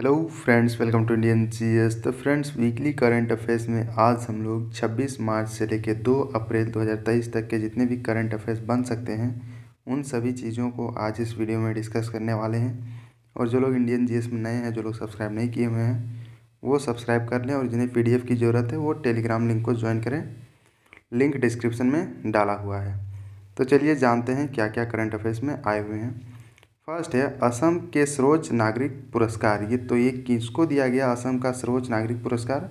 hello friends welcome to Indian C S तो friends weekly current affairs में आज हम लोग 26 मार्च से लेकर 2 अप्रैल 2023 तक के जितने भी करंट अफेयर्स बन सकते हैं उन सभी चीज़ों को आज इस वीडियो में डिस्कस करने वाले हैं और जो लोग इंडियन जी में नए हैं जो लोग सब्सक्राइब नहीं किए हुए हैं वो सब्सक्राइब कर लें और जिन्हें पी की ज़रूरत है वो टेलीग्राम लिंक को ज्वाइन करें लिंक डिस्क्रिप्सन में डाला हुआ है तो चलिए जानते हैं क्या क्या करंट अफेयर्स में आए हुए हैं फर्स्ट है असम के सर्वोच्च नागरिक पुरस्कार ये तो ये किसको दिया गया असम का सर्वोच्च नागरिक पुरस्कार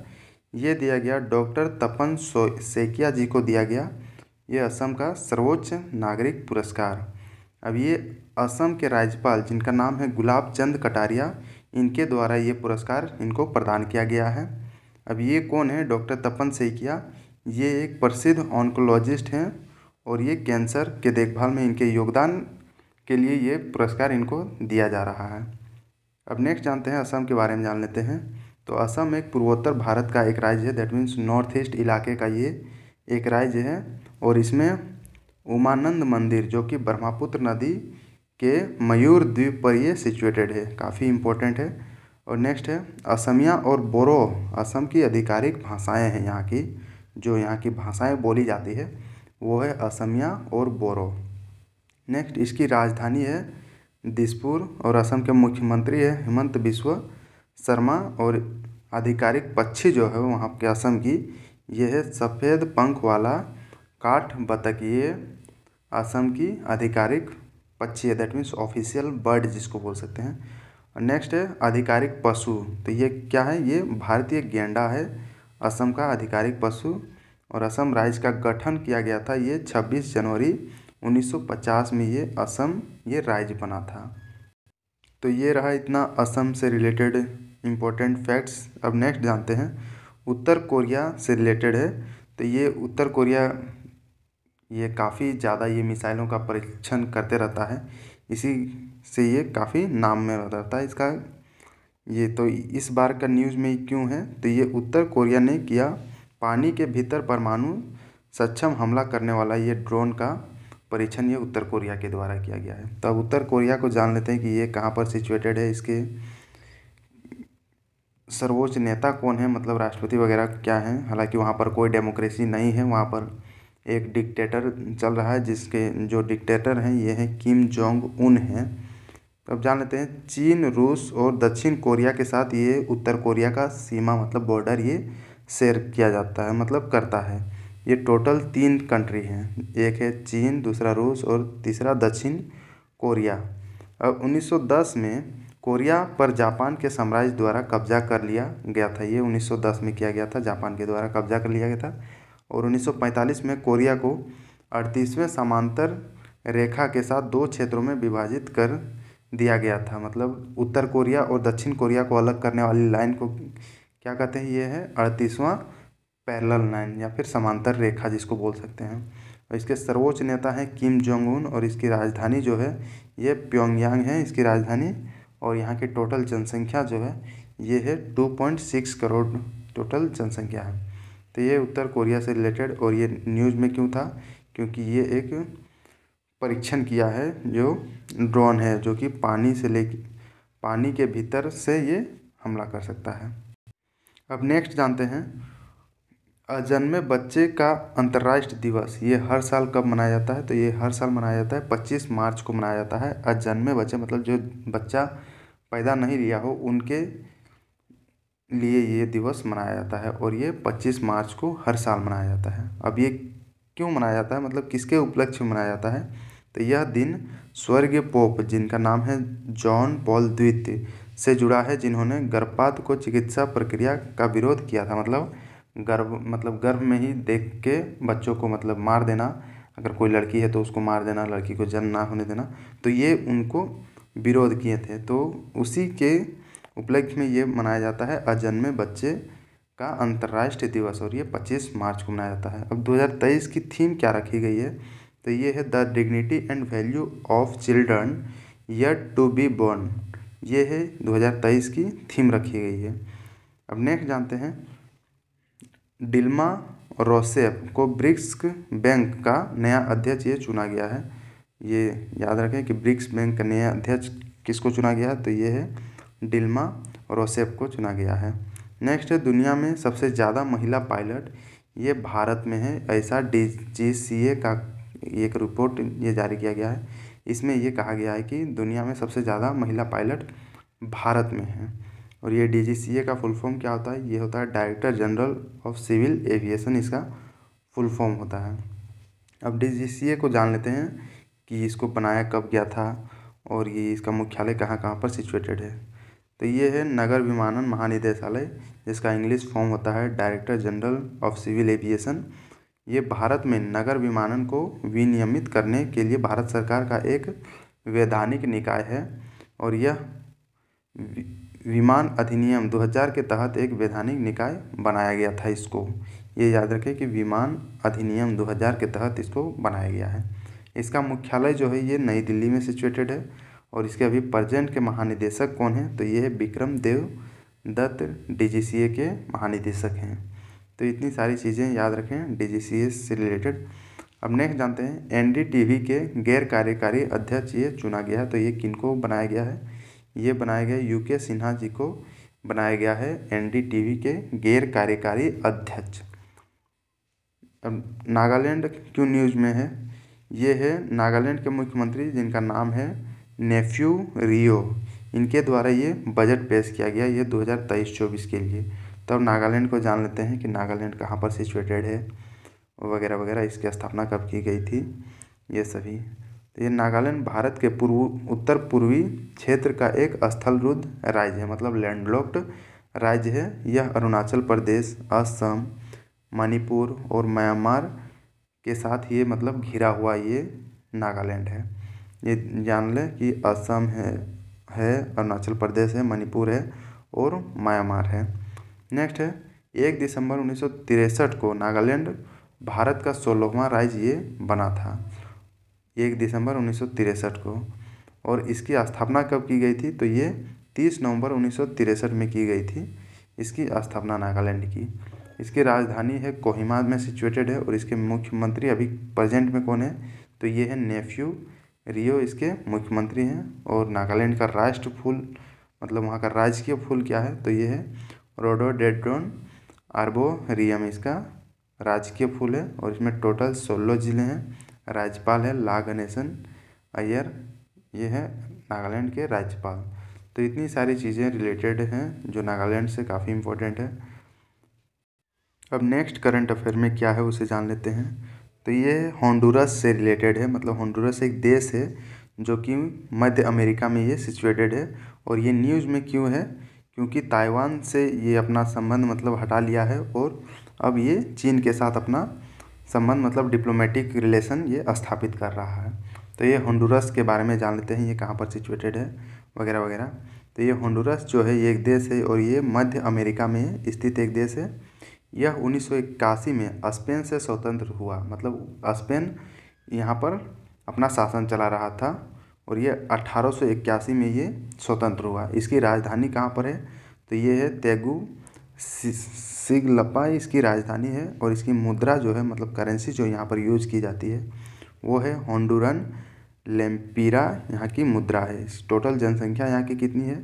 ये दिया गया डॉक्टर तपन सो सेकिया जी को दिया गया ये असम का सर्वोच्च नागरिक पुरस्कार अब ये असम के राज्यपाल जिनका नाम है गुलाब चंद कटारिया इनके द्वारा ये पुरस्कार इनको प्रदान किया गया है अब ये कौन है डॉक्टर तपन सेकिया ये एक प्रसिद्ध ऑन्कोलॉजिस्ट हैं और ये कैंसर के देखभाल में इनके योगदान के लिए ये पुरस्कार इनको दिया जा रहा है अब नेक्स्ट जानते हैं असम के बारे में जान लेते हैं तो असम एक पूर्वोत्तर भारत का एक राज्य है दैट मीन्स नॉर्थ ईस्ट इलाके का ये एक राज्य है और इसमें उमानंद मंदिर जो कि ब्रह्मपुत्र नदी के मयूर द्वीप पर ये सिचुएटेड है काफ़ी इम्पोर्टेंट है और नेक्स्ट है असमिया और बोरो असम की आधिकारिक भाषाएं हैं यहाँ की जो यहाँ की भाषाएं बोली जाती है वो है असमिया और बोरो नेक्स्ट इसकी राजधानी है दिसपुर और असम के मुख्यमंत्री है हेमंत बिश्व शर्मा और आधिकारिक पक्षी जो है वहाँ के असम की यह है सफ़ेद पंख वाला काठ बतकीय असम की आधिकारिक पक्षी है दैट मीन्स ऑफिशियल बर्ड जिसको बोल सकते हैं नेक्स्ट है आधिकारिक पशु तो ये क्या है ये भारतीय गेंडा है असम का आधिकारिक पशु और असम राज्य का गठन किया गया था ये 26 जनवरी 1950 में ये असम ये राज्य बना था तो ये रहा इतना असम से रिलेटेड इम्पोर्टेंट फैक्ट्स अब नेक्स्ट जानते हैं उत्तर कोरिया से रिलेटेड है तो ये उत्तर कोरिया ये काफ़ी ज़्यादा ये मिसाइलों का परीक्षण करते रहता है इसी से ये काफ़ी नाम में रहता है इसका ये तो इस बार का न्यूज़ में क्यों है तो ये उत्तर कोरिया ने किया पानी के भीतर परमाणु सक्षम हमला करने वाला ये ड्रोन का परीक्षण ये उत्तर कोरिया के द्वारा किया गया है तो अब उत्तर कोरिया को जान लेते हैं कि ये कहाँ पर सिचुएटेड है इसके सर्वोच्च नेता कौन है मतलब राष्ट्रपति वगैरह क्या हैं हालांकि वहाँ पर कोई डेमोक्रेसी नहीं है वहाँ पर एक डिक्टेटर चल रहा है जिसके जो डिक्टेटर हैं ये हैं किम जोंग उन हैं तो अब जान लेते हैं चीन रूस और दक्षिण कोरिया के साथ ये उत्तर कोरिया का सीमा मतलब बॉर्डर ये शेयर किया जाता है मतलब करता है ये टोटल तीन कंट्री हैं एक है चीन दूसरा रूस और तीसरा दक्षिण कोरिया अब 1910 में कोरिया पर जापान के साम्राज्य द्वारा कब्जा कर लिया गया था ये 1910 में किया गया था जापान के द्वारा कब्जा कर लिया गया था और 1945 में कोरिया को अड़तीसवें समांतर रेखा के साथ दो क्षेत्रों में विभाजित कर दिया गया था मतलब उत्तर कोरिया और दक्षिण कोरिया को अलग करने वाली लाइन को क्या कहते हैं ये है अड़तीसवां पैरल लाइन या फिर समांतर रेखा जिसको बोल सकते हैं और इसके सर्वोच्च नेता हैं किम जोंग उन और इसकी राजधानी जो है ये प्योंगयांग है इसकी राजधानी और यहाँ की टोटल जनसंख्या जो है ये है two point six crore total जनसंख्या है तो ये उत्तर कोरिया से रिलेटेड और ये न्यूज़ में क्यों था क्योंकि ये एक परीक्षण किया है जो ड्रोन है जो कि पानी से ले पानी के भीतर से ये हमला कर सकता है अब नेक्स्ट जानते हैं अजन्मे बच्चे का अंतर्राष्ट्रीय दिवस ये हर साल कब मनाया जाता है तो ये हर साल मनाया जाता है पच्चीस मार्च को मनाया जाता है अजन्मे बच्चे मतलब जो बच्चा पैदा नहीं लिया हो उनके लिए ये दिवस मनाया जाता है और ये पच्चीस मार्च को हर साल मनाया जाता है अब ये क्यों मनाया जाता है मतलब किसके उपलक्ष्य में मनाया जाता है तो यह दिन स्वर्गीय पोप जिनका नाम है जॉन पॉल द्वितीय से जुड़ा है जिन्होंने गर्भपात को चिकित्सा प्रक्रिया का विरोध किया था मतलब गर्भ मतलब गर्भ में ही देख के बच्चों को मतलब मार देना अगर कोई लड़की है तो उसको मार देना लड़की को जन्म ना होने देना तो ये उनको विरोध किए थे तो उसी के उपलक्ष्य में ये मनाया जाता है अजन्मे बच्चे का अंतर्राष्ट्रीय दिवस और ये 25 मार्च को मनाया जाता है अब 2023 की थीम क्या रखी गई है तो ये है the dignity and value of children yet to be born ये है 2023 की थीम रखी गई है अब नेक्स्ट जानते हैं डिल्मा रोसेफ को ब्रिक्स बैंक का नया अध्यक्ष ये चुना गया है ये याद रखें कि ब्रिक्स बैंक का नया अध्यक्ष किसको चुना गया है तो ये है डिल्मा रोसेफ को चुना गया है नेक्स्ट है दुनिया में सबसे ज़्यादा महिला पायलट ये भारत में है ऐसा डी जी सी ए का एक रिपोर्ट ये जारी किया गया है इसमें ये कहा गया है कि दुनिया में सबसे ज़्यादा महिला पायलट भारत में है और ये डीजीसीए का फुल फॉर्म क्या होता है ये होता है director general of civil aviation इसका फुल फॉर्म होता है अब डीजीसीए को जान लेते हैं कि इसको बनाया कब गया था और ये इसका मुख्यालय कहाँ कहाँ पर सिचुएटेड है तो ये है नगर विमानन महानिदेशालय जिसका इंग्लिश फॉर्म होता है director general of civil aviation ये भारत में नगर विमानन को विनियमित करने के लिए भारत सरकार का एक वैधानिक निकाय है और यह विमान अधिनियम 2000 के तहत एक वैधानिक निकाय बनाया गया था इसको ये याद रखें कि विमान अधिनियम 2000 के तहत इसको बनाया गया है इसका मुख्यालय जो है ये नई दिल्ली में सिचुएटेड है और इसके अभी प्रजेंट के महानिदेशक कौन हैं तो ये है विक्रम देव दत्त डी के महानिदेशक हैं तो इतनी सारी चीज़ें याद रखें डी से रिलेटेड अब नेक्स्ट जानते हैं एनडीटीवी के गैर कार्यकारी अध्यक्ष ये चुना गया है तो ये किनको बनाया गया है ये बनाए गए यू के सिन्हा जी को बनाया गया है एनडीटीवी के गैर कार्यकारी अध्यक्ष अब नागालैंड क्यों न्यूज में है ये है नागालैंड के मुख्यमंत्री जिनका नाम है नेफ्यू रियो इनके द्वारा ये बजट पेश किया गया ये 2023-24 के लिए तब तो नागालैंड को जान लेते हैं कि नागालैंड कहाँ पर सिचुएटेड है वगैरह वगैरह इसकी स्थापना कब की गई थी ये सभी तो ये नागालैंड भारत के पूर्व उत्तर पूर्वी क्षेत्र का एक स्थलरुद्ध राज्य है मतलब लैंडलॉक्ड राज्य है यह अरुणाचल प्रदेश असम मणिपुर और म्यांमार के साथ ये मतलब घिरा हुआ ये नागालैंड है ये जान लें कि असम है है अरुणाचल प्रदेश है मणिपुर है और म्यांमार है नेक्स्ट है एक दिसंबर उन्नीस को नागालैंड भारत का सोलहवां राज्य ये बना था एक दिसंबर उन्नीस को और इसकी स्थापना कब की गई थी तो ये तीस नवंबर उन्नीस में की गई थी इसकी स्थापना नागालैंड की इसकी राजधानी है कोहिमा में सिचुएटेड है और इसके मुख्यमंत्री अभी प्रेजेंट में कौन है तो ये है नेफ्यू रियो इसके मुख्यमंत्री हैं और नागालैंड का राष्ट्र फूल मतलब वहाँ का राजकीय फूल क्या है तो ये है रोडो आर्बो रियम इसका राजकीय फूल है और इसमें टोटल सोलह जिले हैं राज्यपाल है ला गणेशन अयर ये है नागालैंड के राज्यपाल तो इतनी सारी चीज़ें रिलेटेड हैं जो नागालैंड से काफ़ी इम्पोर्टेंट है अब नेक्स्ट करंट अफेयर में क्या है उसे जान लेते हैं तो ये होंडुरस से रिलेटेड है मतलब होंडुरस एक देश है जो कि मध्य अमेरिका में ये सिचुएटेड है और ये न्यूज़ में क्यों है क्योंकि ताइवान से ये अपना संबंध मतलब हटा लिया है और अब ये चीन के साथ अपना संबंध मतलब डिप्लोमेटिक रिलेशन ये स्थापित कर रहा है तो ये होंडुरस के बारे में जान लेते हैं ये कहाँ पर सिचुएटेड है वगैरह वगैरह तो ये होंडुरस जो है ये एक देश है और ये मध्य अमेरिका में स्थित एक देश है यह उन्नीस में स्पेन से स्वतंत्र हुआ मतलब स्पेन यहाँ पर अपना शासन चला रहा था और ये अट्ठारह में ये स्वतंत्र हुआ इसकी राजधानी कहाँ पर है तो ये है तेगू सिगलपा इसकी राजधानी है और इसकी मुद्रा जो है मतलब करेंसी जो यहाँ पर यूज की जाती है वो है होंडुरन लेम्पीरा यहाँ की मुद्रा है टोटल जनसंख्या यहाँ की कितनी है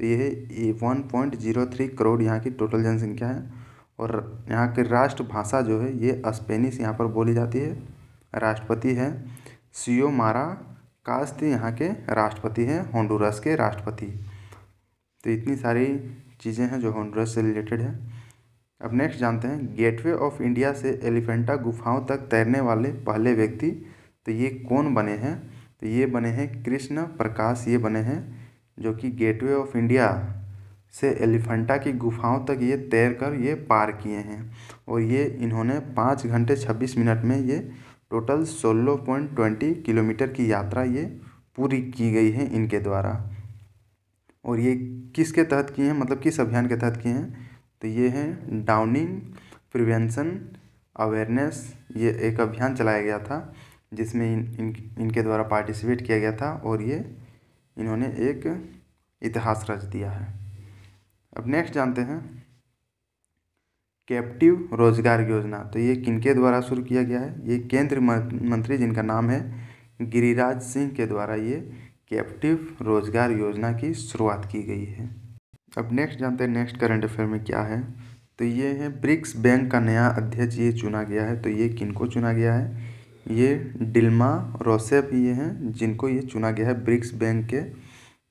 तो ये one point zero three crore यहाँ की टोटल जनसंख्या है और यहाँ की राष्ट्रभाषा जो है ये स्पेनिश यहाँ पर बोली जाती है राष्ट्रपति है सीओ मारा कास्त यहाँ के राष्ट्रपति हैं होंडुरस के राष्ट्रपति तो इतनी सारी चीज़ें हैं जो होंडुरस से रिलेटेड है अब नेक्स्ट जानते हैं गेटवे ऑफ इंडिया से एलिफेंटा गुफाओं तक तैरने वाले पहले व्यक्ति तो ये कौन बने हैं तो ये बने हैं कृष्ण प्रकाश ये बने हैं जो कि गेटवे ऑफ इंडिया से एलिफेंटा की गुफाओं तक ये तैर कर ये पार किए हैं और ये इन्होंने पाँच घंटे छब्बीस मिनट में ये टोटल सोलह पॉइंट ट्वेंटी किलोमीटर की यात्रा ये पूरी की गई है इनके द्वारा और ये किसके तहत किए हैं मतलब किस अभियान के तहत किए हैं तो ये है डाउनिंग प्रिवेंशन अवेयरनेस ये एक अभियान चलाया गया था जिसमें इन, इन इनके द्वारा पार्टिसिपेट किया गया था और ये इन्होंने एक इतिहास रच दिया है अब नेक्स्ट जानते हैं कैप्टिव रोजगार योजना तो ये किनके द्वारा शुरू किया गया है ये केंद्र मंत्री जिनका नाम है गिरिराज सिंह के द्वारा ये कैप्टिव रोजगार योजना की शुरुआत की गई है अब नेक्स्ट जानते हैं नेक्स्ट करंट अफेयर में क्या है तो ये है ब्रिक्स बैंक का नया अध्यक्ष ये चुना गया है तो ये किनको चुना गया है ये डिल्मा रोसेफ ये हैं जिनको ये चुना गया है ब्रिक्स बैंक के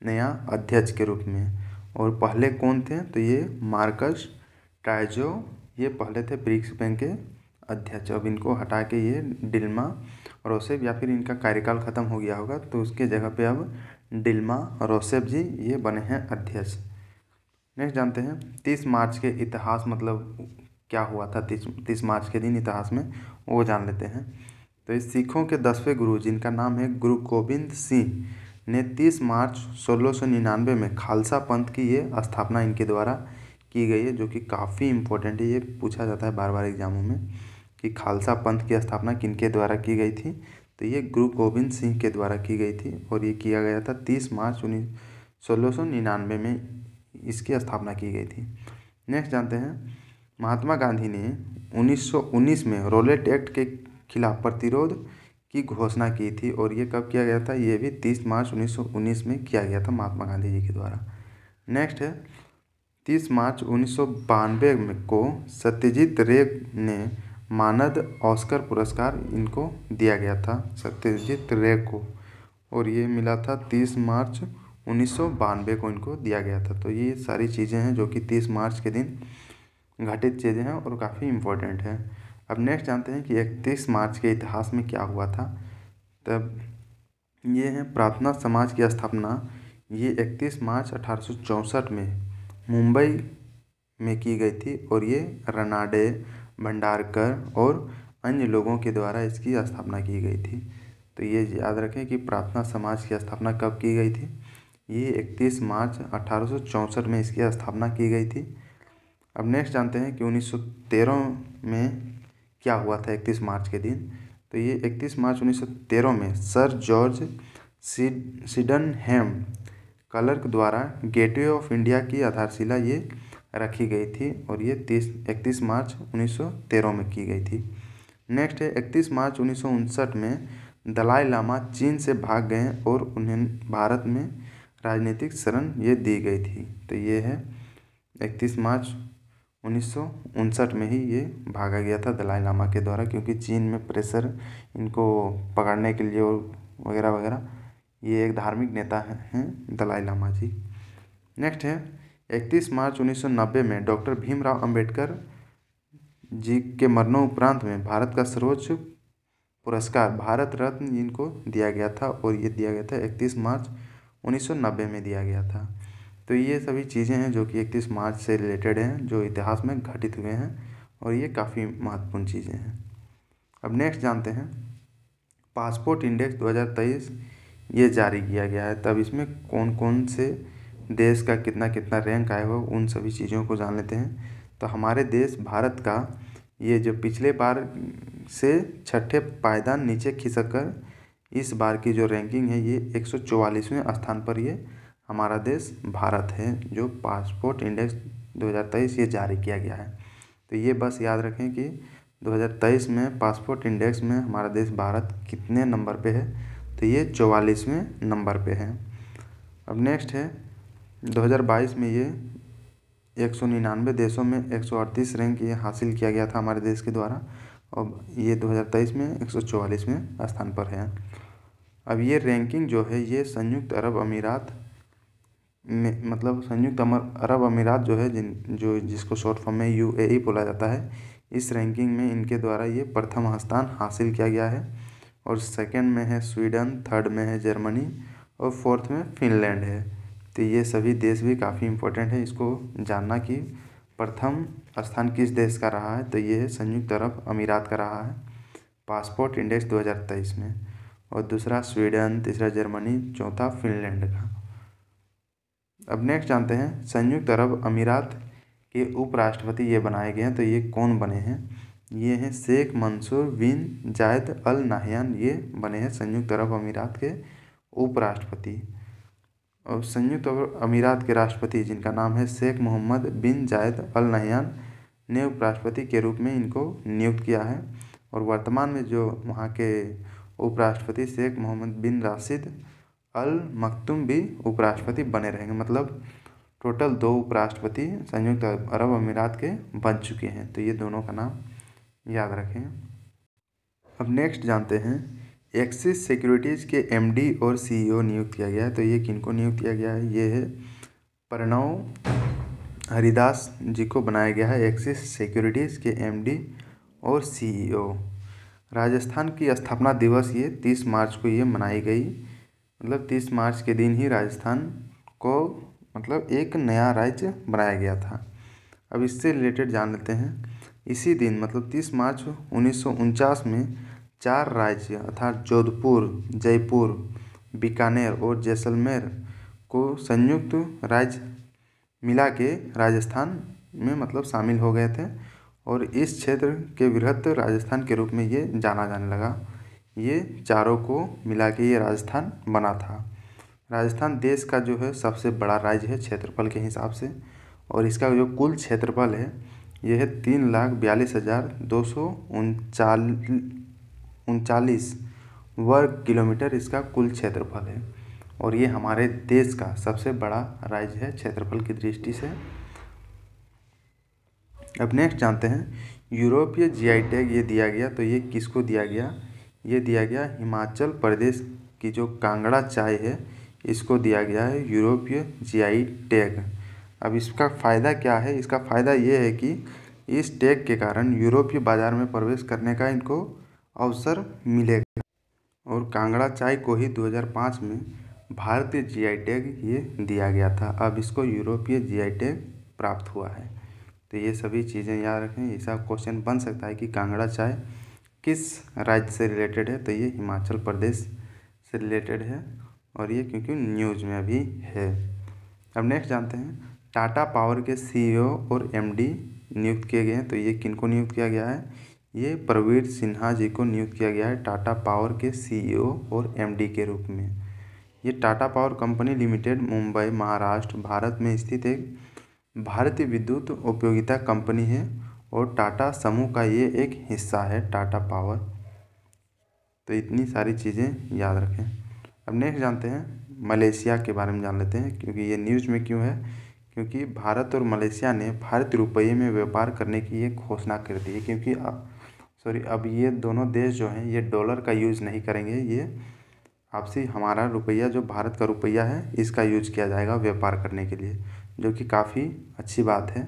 नया अध्यक्ष के रूप में और पहले कौन थे तो ये मार्कस ट्राइजो ये पहले थे ब्रिक्स बैंक के अध्यक्ष अब इनको हटा के ये डिल्मा रोसेफ या फिर इनका कार्यकाल ख़त्म हो गया होगा तो उसके जगह पे अब डिल्मा रोसेफ जी ये बने हैं अध्यक्ष नेक्स्ट जानते हैं तीस मार्च के इतिहास मतलब क्या हुआ था तीस तीस मार्च के दिन इतिहास में वो जान लेते हैं तो इस सिखों के दसवें गुरु जिनका नाम है गुरु गोविंद सिंह ने तीस मार्च सोलह सौ निन्यानवे में खालसा पंथ की ये स्थापना इनके द्वारा की गई है जो कि काफ़ी इम्पोर्टेंट है ये पूछा जाता है बार बार एग्जामों में कि खालसा पंथ की स्थापना किनके द्वारा की गई थी तो ये गुरु गोविंद सिंह के द्वारा की गई थी और ये किया गया था तीस मार्च उन्नीस सोलह सौ निन्यानवे में इसकी स्थापना की गई थी नेक्स्ट जानते हैं महात्मा गांधी ने 1919 में रोलेट एक्ट के खिलाफ प्रतिरोध की घोषणा की थी और ये कब किया गया था ये भी 30 मार्च 1919 में किया गया था महात्मा गांधी जी के द्वारा नेक्स्ट है तीस मार्च उन्नीस में को सत्यजीत रे ने मानद ऑस्कर पुरस्कार इनको दिया गया था सत्यजीत रे को और ये मिला था तीस मार्च उन्नीस को इनको दिया गया था तो ये सारी चीज़ें हैं जो कि तीस मार्च के दिन घटित चीज़ें हैं और काफ़ी इम्पोर्टेंट हैं अब नेक्स्ट जानते हैं कि इकतीस मार्च के इतिहास में क्या हुआ था तब ये है प्रार्थना समाज की स्थापना ये इकतीस मार्च अठारह में मुंबई में की गई थी और ये रनाडे भंडारकर और अन्य लोगों के द्वारा इसकी स्थापना की गई थी तो ये याद रखें कि प्रार्थना समाज की स्थापना कब की गई थी ये इकतीस मार्च अठारह में इसकी स्थापना की गई थी अब नेक्स्ट जानते हैं कि 1913 में क्या हुआ था 31 मार्च के दिन तो ये 31 मार्च 1913 में sir George Sydenham Clarke द्वारा गेटवे ऑफ इंडिया की आधारशिला ये रखी गई थी और ये तीस इकतीस मार्च 1913 में की गई थी नेक्स्ट है इकतीस मार्च उन्नीस में दलाई लामा चीन से भाग गए और उन्हें भारत में राजनीतिक शरण ये दी गई थी तो ये है इकतीस मार्च उन्नीस में ही ये भागा गया था दलाई लामा के द्वारा क्योंकि चीन में प्रेशर इनको पकड़ने के लिए और वगैरह वगैरह ये एक धार्मिक नेता हैं है, दलाई लामा जी नेक्स्ट है इकतीस मार्च 1990 में डॉक्टर भीमराव अंबेडकर जी के मरणोपरांत में भारत का सर्वोच्च पुरस्कार भारत रत्न इनको दिया गया था और ये दिया गया था इकतीस मार्च 1990 में दिया गया था तो ये सभी चीज़ें हैं जो कि 31 मार्च से रिलेटेड हैं जो इतिहास में घटित हुए हैं और ये काफ़ी महत्वपूर्ण चीज़ें हैं अब नेक्स्ट जानते हैं पासपोर्ट इंडेक्स 2023 ये जारी किया गया है तब इसमें कौन कौन से देश का कितना कितना रैंक आया हो उन सभी चीज़ों को जान लेते हैं तो हमारे देश भारत का ये जो पिछले बार से छठे पायदान नीचे खिसक कर इस बार की जो रैंकिंग है ये एक सौ स्थान पर ये हमारा देश भारत है जो पासपोर्ट इंडेक्स 2023 ये जारी किया गया है तो ये बस याद रखें कि 2023 में पासपोर्ट इंडेक्स में हमारा देश भारत कितने नंबर पे है तो ये चौवालीसवें नंबर पे है अब नेक्स्ट है 2022 में ये एक सौ निन्यानवे देशों में एक सौ अड़तीस रैंक ये हासिल किया गया था हमारे देश के द्वारा अब ये 2023 में एक सौ चौवालीसवें स्थान पर है अब ये रैंकिंग जो है ये संयुक्त अरब अमीरात में मतलब संयुक्त अरब अमीरात जो है जिन जो जिसको शॉर्ट फॉर्म में यू ए ई बोला जाता है इस रैंकिंग में इनके द्वारा ये प्रथम स्थान हासिल किया गया है और सेकंड में है स्वीडन थर्ड में है जर्मनी और फोर्थ में फिनलैंड है तो ये सभी देश भी काफ़ी इम्पोर्टेंट है इसको जानना कि प्रथम स्थान किस देश का रहा है तो ये है संयुक्त अरब अमीरात का रहा है पासपोर्ट इंडेक्स दो में और दूसरा स्वीडन तीसरा जर्मनी चौथा फिनलैंड का अब नेक्स्ट जानते हैं संयुक्त अरब अमीरात के उपराष्ट्रपति ये बनाए गए हैं तो ये कौन बने हैं ये हैं शेख मंसूर बिन जायद अल नाहयान ये बने हैं संयुक्त अरब अमीरात के उपराष्ट्रपति और संयुक्त अरब अमीरात के राष्ट्रपति जिनका नाम है शेख मोहम्मद बिन जायद अल नाहयान ने उपराष्ट्रपति के रूप में इनको नियुक्त किया है और वर्तमान में जो वहाँ के उपराष्ट्रपति शेख मोहम्मद बिन राशिद अल मखतुम भी उपराष्ट्रपति बने रहेंगे मतलब टोटल दो उपराष्ट्रपति संयुक्त अरब अमीरात के बन चुके हैं तो ये दोनों का नाम याद रखें अब नेक्स्ट जानते हैं एक्सिस सिक्योरिटीज़ के एमडी और सीईओ e नियुक्त किया गया है तो ये किनको नियुक्त किया गया है ये है प्रणव हरिदास जी को बनाया गया है एक्सिस सिक्योरिटीज़ के एमडी और सीईओ राजस्थान की स्थापना दिवस ये तीस मार्च को ये मनाई गई मतलब तीस मार्च के दिन ही राजस्थान को मतलब एक नया राज्य बनाया गया था अब इससे रिलेटेड जान लेते हैं इसी दिन मतलब तीस मार्च उन्नीस में चार राज्य अर्थात जोधपुर जयपुर बीकानेर और जैसलमेर को संयुक्त राज्य मिला के राजस्थान में मतलब शामिल हो गए थे और इस क्षेत्र के वृहत राजस्थान के रूप में ये जाना जाने लगा ये चारों को मिला के ये राजस्थान बना था राजस्थान देश का जो है सबसे बड़ा राज्य है क्षेत्रफल के हिसाब से और इसका जो कुल क्षेत्रफल है यह है तीन लाख बयालीस हज़ार दो सौ उनचाल उनचालीस वर्ग किलोमीटर इसका कुल क्षेत्रफल है और ये हमारे देश का सबसे बड़ा राज्य है क्षेत्रफल की दृष्टि से अब नेक्स्ट जानते हैं यूरोपीय जी आई टैग ये दिया गया तो ये किसको दिया गया ये दिया गया हिमाचल प्रदेश की जो कांगड़ा चाय है इसको दिया गया है यूरोपीय जी आई टैग अब इसका फ़ायदा क्या है इसका फ़ायदा ये है कि इस टैग के कारण यूरोपीय बाज़ार में प्रवेश करने का इनको अवसर मिलेगा और कांगड़ा चाय को ही 2005 में भारतीय जीआई टैग ये दिया गया था अब इसको यूरोपीय जीआई टैग प्राप्त हुआ है तो ये सभी चीज़ें याद रखें ऐसा क्वेश्चन बन सकता है कि कांगड़ा चाय किस राज्य से रिलेटेड है तो ये हिमाचल प्रदेश से रिलेटेड है और ये क्योंकि न्यूज़ में अभी है अब नेक्स्ट जानते हैं टाटा पावर के सीईओ e और एमडी नियुक्त किए गए हैं तो ये किनको नियुक्त किया गया है ये प्रवीर सिन्हा जी को नियुक्त किया गया है टाटा पावर के सीईओ e और एमडी के रूप में ये Tata power company limited Mumbai Maharashtra Bharat में स्थित एक भारतीय विद्युत उपयोगिता कंपनी है और टाटा समूह का ये एक हिस्सा है टाटा पावर तो इतनी सारी चीज़ें याद रखें अब नेक्स्ट जानते हैं मलेशिया के बारे में जान लेते हैं क्योंकि ये न्यूज़ में क्यों है क्योंकि भारत और मलेशिया ने भारतीय रुपये में व्यापार करने की ये घोषणा कर दी है क्योंकि सॉरी अब ये दोनों देश जो हैं ये डॉलर का यूज़ नहीं करेंगे ये आपसी हमारा रुपया जो भारत का रुपया है इसका यूज किया जाएगा व्यापार करने के लिए जो कि काफ़ी अच्छी बात है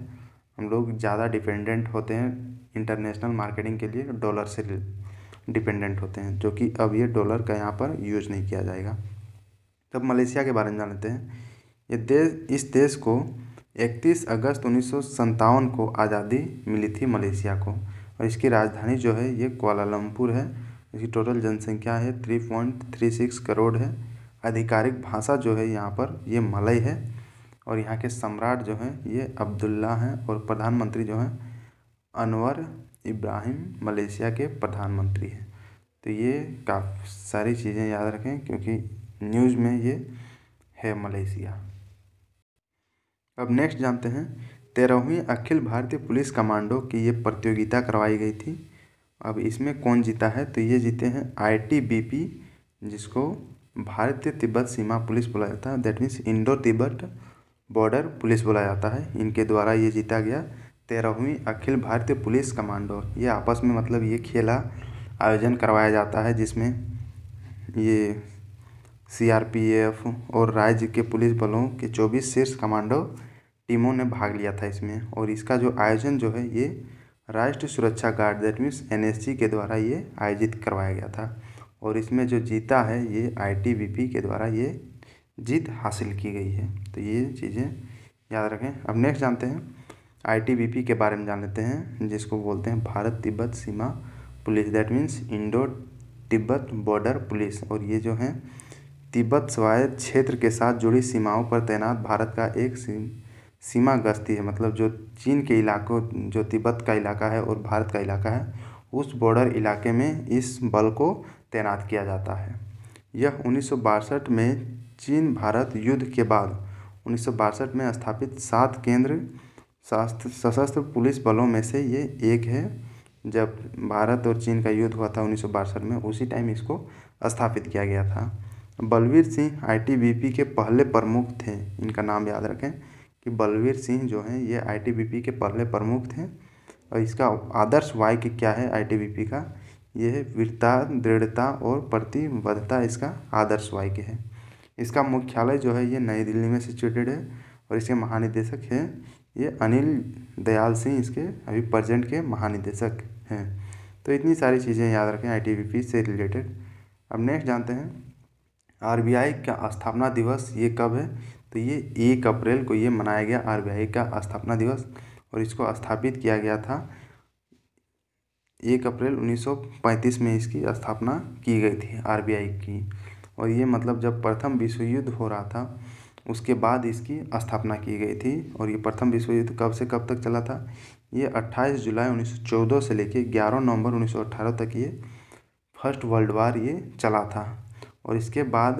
हम लोग ज़्यादा डिपेंडेंट होते हैं इंटरनेशनल मार्केटिंग के लिए डॉलर से डिपेंडेंट होते हैं जो कि अब ये डॉलर का यहाँ पर यूज नहीं किया जाएगा तब तो मलेशिया के बारे में जान लेते हैं ये देश इस देश को 31 अगस्त उन्नीस को आज़ादी मिली थी मलेशिया को और इसकी राजधानी जो है ये कोलालमपुर है इसकी टोटल जनसंख्या है 3.36 करोड़ है आधिकारिक भाषा जो है यहाँ पर ये मलय है और यहाँ के सम्राट जो हैं ये अब्दुल्ला हैं और प्रधानमंत्री जो हैं अनवर इब्राहिम मलेशिया के प्रधानमंत्री हैं तो ये काफ़ी सारी चीज़ें याद रखें क्योंकि न्यूज़ में ये है मलेशिया अब नेक्स्ट जानते हैं तेरहवीं अखिल भारतीय पुलिस कमांडो की ये प्रतियोगिता करवाई गई थी अब इसमें कौन जीता है तो ये जीते हैं आईटीबीपी जिसको भारतीय तिब्बत सीमा पुलिस बोला जाता है that means Indo Tibet border police बोला जाता है इनके द्वारा ये जीता गया तेरहवीं अखिल भारतीय पुलिस कमांडो ये आपस में मतलब ये खेला आयोजन करवाया जाता है जिसमें ये सी आर पी एफ और राज्य के पुलिस बलों के चौबीस शीर्ष कमांडो टीमों ने भाग लिया था इसमें और इसका जो आयोजन जो है ये राष्ट्रीय सुरक्षा गार्ड दैट मीन्स एन के द्वारा ये आयोजित करवाया गया था और इसमें जो जीता है ये आई के द्वारा ये जीत हासिल की गई है तो ये चीज़ें याद रखें अब नेक्स्ट जानते हैं आईटीबीपी के बारे में जान लेते हैं जिसको बोलते हैं भारत तिब्बत सीमा police that means Indo Tibet border police और ये जो है तिब्बत स्वायत्त क्षेत्र के साथ जुड़ी सीमाओं पर तैनात भारत का एक सीमा गश्ती है मतलब जो चीन के इलाकों जो तिब्बत का इलाका है और भारत का इलाका है उस बॉर्डर इलाके में इस बल को तैनात किया जाता है यह उन्नीस में चीन भारत युद्ध के बाद उन्नीस सौ बासठ में स्थापित सात केंद्र सशस्त्र पुलिस बलों में से ये एक है जब भारत और चीन का युद्ध हुआ था उन्नीस सौ बासठ में उसी टाइम इसको स्थापित किया गया था बलवीर सिंह आईटीबीपी के पहले प्रमुख थे इनका नाम याद रखें कि बलवीर सिंह जो हैं ये आईटीबीपी के पहले प्रमुख थे और इसका आदर्श वाक्य क्या है आईटीबीपी का यह वीरता दृढ़ता और प्रतिबद्धता इसका आदर्श वाक्य है इसका मुख्यालय जो है ये नई दिल्ली में सिचुएटेड है और इसके महानिदेशक हैं ये अनिल दयाल सिंह इसके अभी प्रजेंट के महानिदेशक हैं तो इतनी सारी चीज़ें याद रखें आई से रिलेटेड अब नेक्स्ट जानते हैं आर का स्थापना दिवस ये कब है तो ये एक अप्रैल को ये मनाया गया आर का स्थापना दिवस और इसको स्थापित किया गया था एक अप्रैल 1935 में इसकी स्थापना की गई थी आरबीआई की और ये मतलब जब प्रथम विश्व युद्ध हो रहा था उसके बाद इसकी स्थापना की गई थी और ये प्रथम विश्व युद्ध कब से कब तक चला था ये 28 जुलाई 1914 से लेके 11 नवंबर 1918 तक ये फर्स्ट वर्ल्ड वार ये चला था और इसके बाद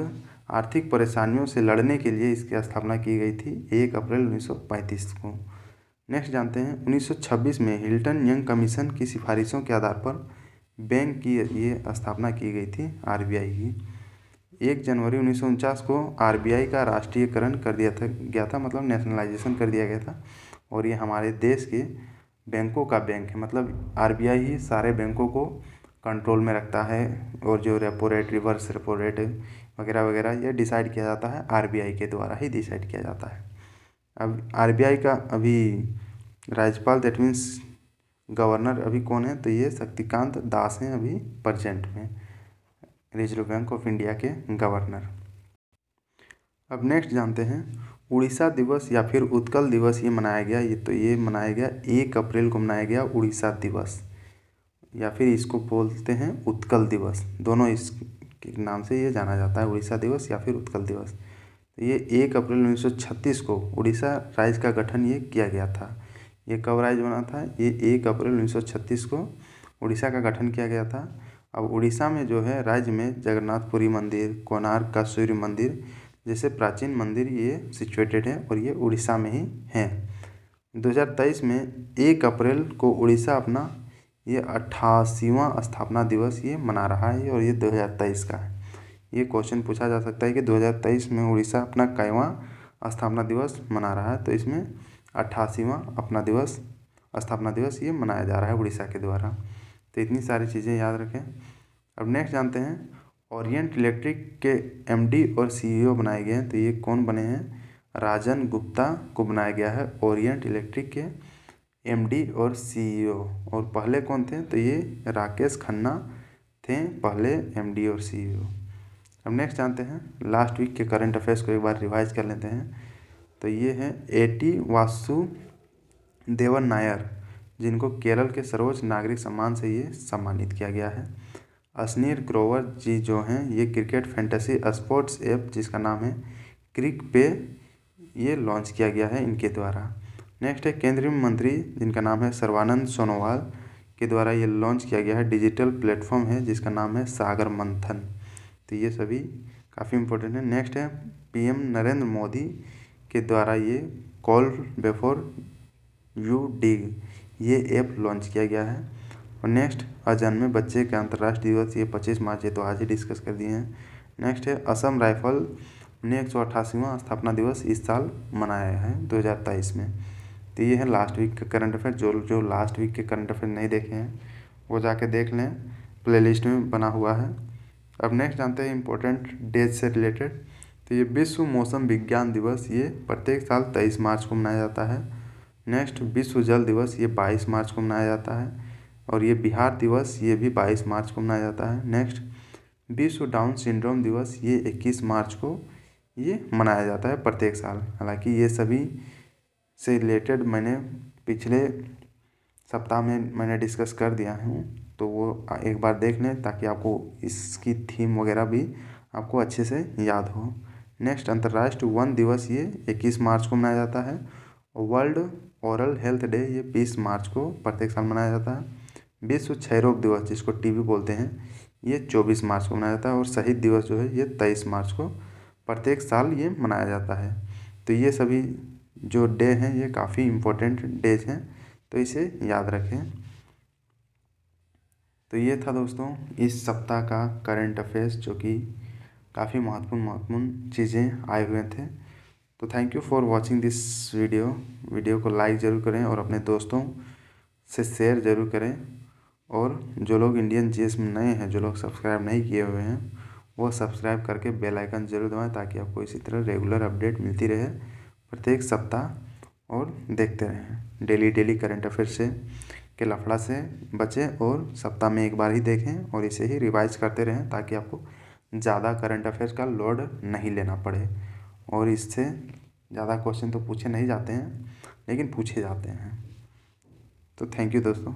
आर्थिक परेशानियों से लड़ने के लिए इसकी स्थापना की गई थी एक अप्रैल उन्नीस को नेक्स्ट जानते हैं 1926 में हिल्टन यंग कमीशन की सिफारिशों के आधार पर बैंक की ये स्थापना की गई थी आरबीआई की एक जनवरी उन्नीस सौ उनचास को आर बी आई का राष्ट्रीयकरण कर दिया था गया था मतलब नेशनलाइजेशन कर दिया गया था और ये हमारे देश के बैंकों का बैंक है मतलब आर बी आई ही सारे बैंकों को कंट्रोल में रखता है और जो repo rate reverse repo rate वगैरह वगैरह ये डिसाइड किया जाता है आर बी आई के द्वारा ही डिसाइड किया जाता है अब आर बी आई का अभी राज्यपाल दैट मीन्स गवर्नर अभी कौन है तो ये शक्तिकांत दास हैं अभी प्रजेंट में रिजर्व बैंक ऑफ इंडिया के गवर्नर अब नेक्स्ट जानते हैं उड़ीसा दिवस या फिर उत्कल दिवस ये मनाया गया ये तो ये मनाया गया एक अप्रैल को मनाया गया उड़ीसा दिवस या फिर इसको बोलते हैं उत्कल दिवस दोनों इस नाम से ये जाना जाता है उड़ीसा दिवस या फिर उत्कल दिवस तो ये एक अप्रैल उन्नीस को उड़ीसा राज्य का गठन ये किया गया था ये कब राज्य बना था ये एक अप्रैल छत्तीस को उड़ीसा का गठन किया गया था अब उड़ीसा में जो है राज्य में जगन्नाथपुरी मंदिर कोणार्क का सूर्य मंदिर जैसे प्राचीन मंदिर ये सिचुएटेड है और ये उड़ीसा में ही हैं 2023 में एक अप्रैल को उड़ीसा अपना ये अट्ठासीवा स्थापना दिवस ये मना रहा है और ये 2023 का है ये क्वेश्चन पूछा जा सकता है कि 2023 में उड़ीसा अपना कईवा स्थापना दिवस मना रहा है तो इसमें अट्ठासीवा अपना दिवस स्थापना दिवस ये मनाया जा रहा है उड़ीसा के द्वारा तो इतनी सारी चीज़ें याद रखें अब नेक्स्ट जानते हैं ओरिएंट इलेक्ट्रिक के एमडी और सीईओ e बनाए गए हैं तो ये कौन बने हैं राजन गुप्ता को बनाया गया है ओरिएंट इलेक्ट्रिक के एमडी और सीईओ e और पहले कौन थे तो ये राकेश खन्ना थे पहले एमडी और सीईओ e अब नेक्स्ट जानते हैं लास्ट वीक के करंट अफेयर्स को एक बार रिवाइज कर लेते हैं तो ये है A T Vasudevan Nair जिनको केरल के सर्वोच्च नागरिक सम्मान से ये सम्मानित किया गया है अश्नीर ग्रोवर जी जो हैं ये क्रिकेट फैंटेसी स्पोर्ट्स ऐप जिसका नाम है क्रिक पे ये लॉन्च किया गया है इनके द्वारा नेक्स्ट है केंद्रीय मंत्री जिनका नाम है सर्वानंद सोनोवाल के द्वारा ये लॉन्च किया गया है डिजिटल प्लेटफॉर्म है जिसका नाम है सागर मंथन तो ये सभी काफ़ी इम्पोर्टेंट है नेक्स्ट है पीएम नरेंद्र मोदी के द्वारा ये कॉल बिफोर यू डिग ये ऐप लॉन्च किया गया है और नेक्स्ट अजन्मे बच्चे के अंतर्राष्ट्रीय दिवस ये पच्चीस मार्च ये तो आज ही डिस्कस कर दिए हैं नेक्स्ट है असम राइफल ने एक सौ अट्ठासीवा स्थापना दिवस इस साल मनाया है दो हज़ार तेईस में तो ये है लास्ट वीक के करंट अफेयर जो जो लास्ट वीक के करंट अफेयर नहीं देखे हैं वो जाके देख लें प्लेलिस्ट में बना हुआ है अब नेक्स्ट जानते हैं इम्पोर्टेंट डेज से रिलेटेड तो ये विश्व मौसम विज्ञान दिवस ये प्रत्येक साल तेईस मार्च को मनाया जाता है नेक्स्ट विश्व जल दिवस ये बाईस मार्च को मनाया जाता है और ये बिहार दिवस ये भी बाईस मार्च को मनाया जाता है नेक्स्ट विश्व डाउन सिंड्रोम दिवस ये इक्कीस मार्च को ये मनाया जाता है प्रत्येक साल हालांकि ये सभी से रिलेटेड मैंने पिछले सप्ताह में मैंने डिस्कस कर दिया हूँ तो वो एक बार देख लें ताकि आपको इसकी थीम वगैरह भी आपको अच्छे से याद हो नेक्स्ट अंतर्राष्ट्रीय वन दिवस ये इक्कीस मार्च को मनाया जाता है वर्ल्ड औरल हेल्थ डे ये बीस मार्च को प्रत्येक साल मनाया जाता है विश्व क्षय रोग दिवस जिसको टीबी बोलते हैं ये चौबीस मार्च को मनाया जाता है और शहीद दिवस जो है ये तेईस मार्च को प्रत्येक साल ये मनाया जाता है तो ये सभी जो डे हैं ये काफ़ी इम्पोर्टेंट डेज हैं तो इसे याद रखें तो ये था दोस्तों इस सप्ताह का करंट अफेयर्स जो कि काफ़ी महत्वपूर्ण महत्वपूर्ण चीज़ें आए हुए थे तो thank you for watching this video video को लाइक ज़रूर करें और अपने दोस्तों से शेयर ज़रूर करें और जो लोग इंडियन जी में नए हैं जो लोग सब्सक्राइब नहीं किए हुए हैं वो सब्सक्राइब करके बेल आइकन जरूर दबाएं ताकि आपको इसी तरह रेगुलर अपडेट मिलती रहे प्रत्येक सप्ताह और देखते रहें डेली डेली करंट अफेयर से के लफड़ा से बचें और सप्ताह में एक बार ही देखें और इसे ही रिवाइज करते रहें ताकि आपको ज़्यादा करंट अफेयर्स का लोड नहीं लेना पड़े और इससे ज़्यादा क्वेश्चन तो पूछे नहीं जाते हैं लेकिन पूछे जाते हैं तो थैंक यू दोस्तों